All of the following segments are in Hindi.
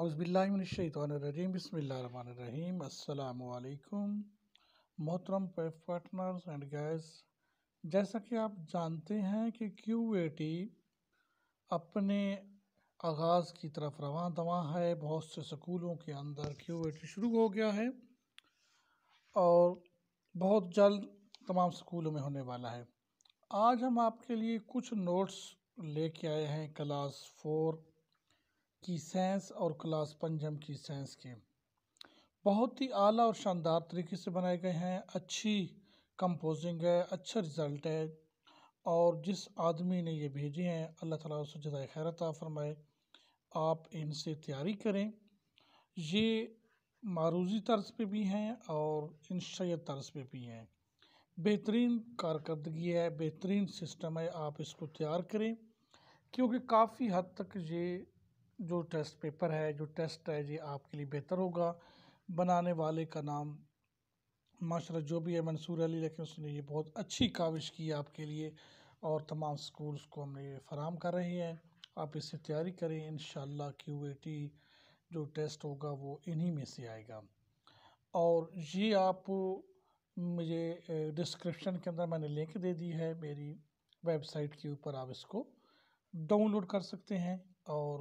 अउज़बिल्लिमिनशैतरजीम बसमीम अल्लाम मोहतरम पे पार्टनर्स एंड गैस जैसा कि आप जानते हैं कि क्यू ए टी अपने आगाज़ की तरफ रवा दवा है बहुत से स्कूलों के अंदर क्यू ए टी शुरू हो गया है और बहुत जल्द तमाम स्कूलों में होने वाला है आज हम आपके लिए कुछ नोट्स लेके आए हैं क्लास फोर की साइंस और क्लास पंजम की साइंस के बहुत ही आला और शानदार तरीके से बनाए गए हैं अच्छी कंपोजिंग है अच्छा रिज़ल्ट है और जिस आदमी ने ये भेजे हैं अल्लाह ताला उसे जदाय खैरता फरमाए आप इनसे तैयारी करें ये मारूजी तर्ज पे भी हैं और इनशय तर्ज पे भी हैं बेहतरीन कारकर्दगी है बेहतरीन सिस्टम है आप इसको तैयार करें क्योंकि काफ़ी हद तक ये जो टेस्ट पेपर है जो टेस्ट है ये आपके लिए बेहतर होगा बनाने वाले का नाम माशरा जो भी है मंसूर अली लेकिन उसने ये बहुत अच्छी काविश की आपके लिए और तमाम स्कूल्स को हमने फराम कर रहे हैं आप इससे तैयारी करें इन टी जो टेस्ट होगा वो इन्हीं में से आएगा और ये आप मुझे डिस्क्रिप्शन के अंदर मैंने लिंक दे दी है मेरी वेबसाइट के ऊपर आप इसको डाउनलोड कर सकते हैं और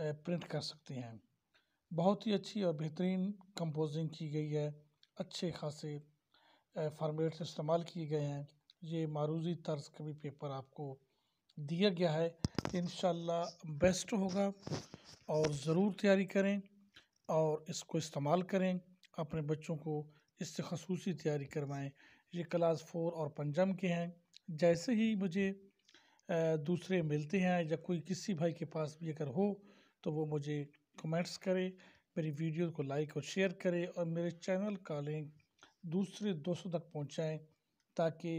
प्रिंट कर सकते हैं बहुत ही अच्छी और बेहतरीन कंपोजिंग की गई है अच्छे खासे फॉर्मेट्स इस्तेमाल किए गए हैं ये मारूजी तर्ज का भी पेपर आपको दिया गया है इन बेस्ट होगा और ज़रूर तैयारी करें और इसको इस्तेमाल करें अपने बच्चों को इससे खसूसी तैयारी करवाएं ये क्लास फोर और पंजम के हैं जैसे ही मुझे दूसरे मिलते हैं या कोई किसी भाई के पास भी अगर हो तो वो मुझे कमेंट्स करें मेरी वीडियो को लाइक और शेयर करें और मेरे चैनल का लिंक दूसरे दोस्तों तक पहुँचाएँ ताकि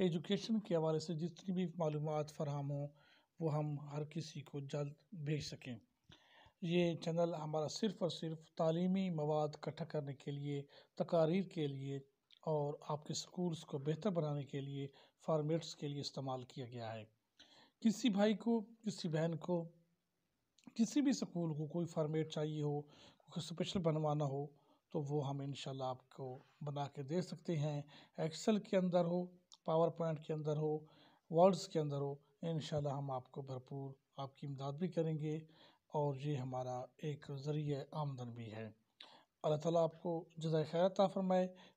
एजुकेशन के हवाले से जितनी भी मालूम फराम हों वो हम हर किसी को जल्द भेज सकें ये चैनल हमारा सिर्फ़ और सिर्फ तालीमी मवाद इकट्ठा करने के लिए तकारीर के लिए और आपके स्कूल्स को बेहतर बनाने के लिए फार्मेट्स के लिए इस्तेमाल किया गया है किसी भाई को किसी बहन को किसी भी स्कूल को कोई फॉर्मेट चाहिए हो कोई स्पेशल बनवाना हो तो वो हम इंशाल्लाह आपको बना के दे सकते हैं एक्सेल के अंदर हो पावर पॉइंट के अंदर हो वर्ड्स के अंदर हो इंशाल्लाह हम आपको भरपूर आपकी इमदाद भी करेंगे और ये हमारा एक ज़रिए आमदन भी है अल्लाह ताला आपको जजाय खैर फरमाए